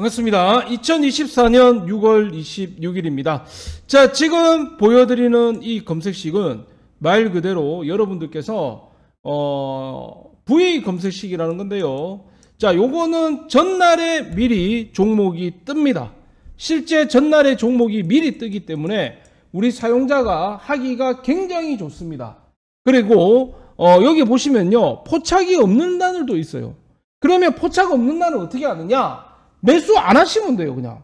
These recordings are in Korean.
반갑습니다. 2024년 6월 26일입니다. 자, 지금 보여드리는 이 검색식은 말 그대로 여러분들께서 어, V 검색식이라는 건데요. 자, 요거는 전날에 미리 종목이 뜹니다. 실제 전날에 종목이 미리 뜨기 때문에 우리 사용자가 하기가 굉장히 좋습니다. 그리고 어, 여기 보시면요. 포착이 없는 단 날도 있어요. 그러면 포착 없는 날은 어떻게 하느냐? 매수 안 하시면 돼요 그냥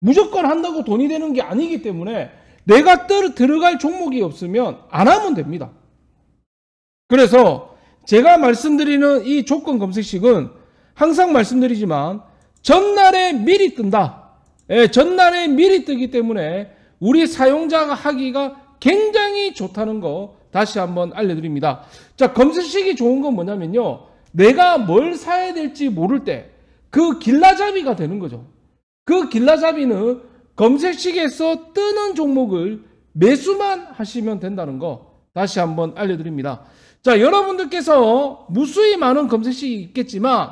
무조건 한다고 돈이 되는 게 아니기 때문에 내가 들어갈 종목이 없으면 안 하면 됩니다 그래서 제가 말씀드리는 이 조건 검색식은 항상 말씀드리지만 전날에 미리 뜬다 예, 전날에 미리 뜨기 때문에 우리 사용자가 하기가 굉장히 좋다는 거 다시 한번 알려드립니다 자 검색식이 좋은 건 뭐냐면요 내가 뭘 사야 될지 모를 때그 길라잡이가 되는 거죠. 그 길라잡이는 검색식에서 뜨는 종목을 매수만 하시면 된다는 거 다시 한번 알려드립니다. 자, 여러분들께서 무수히 많은 검색식이 있겠지만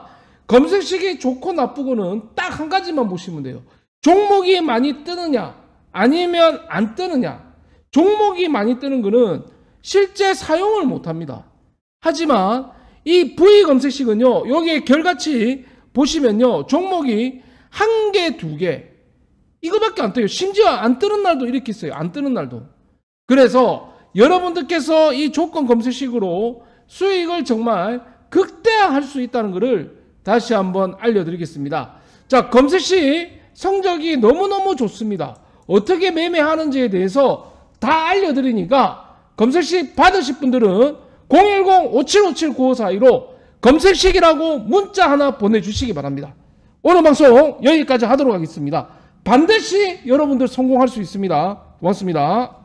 검색식이 좋고 나쁘고는 딱 한 가지만 보시면 돼요. 종목이 많이 뜨느냐 아니면 안 뜨느냐 종목이 많이 뜨는 거는 실제 사용을 못합니다. 하지만 이 V 검색식은요. 여기에 결같이 보시면요. 종목이 한 개, 두 개. 이거밖에 안 떠요. 심지어 안 뜨는 날도 이렇게 있어요. 안 뜨는 날도. 그래서 여러분들께서 이 조건 검색식으로 수익을 정말 극대화할 수 있다는 것을 다시 한번 알려드리겠습니다. 자, 검색시 성적이 너무너무 좋습니다. 어떻게 매매하는지에 대해서 다 알려드리니까 검색시 받으실 분들은 010-5757-9542로 검색식이라고 문자 하나 보내주시기 바랍니다. 오늘 방송 여기까지 하도록 하겠습니다. 반드시 여러분들 성공할 수 있습니다. 고맙습니다.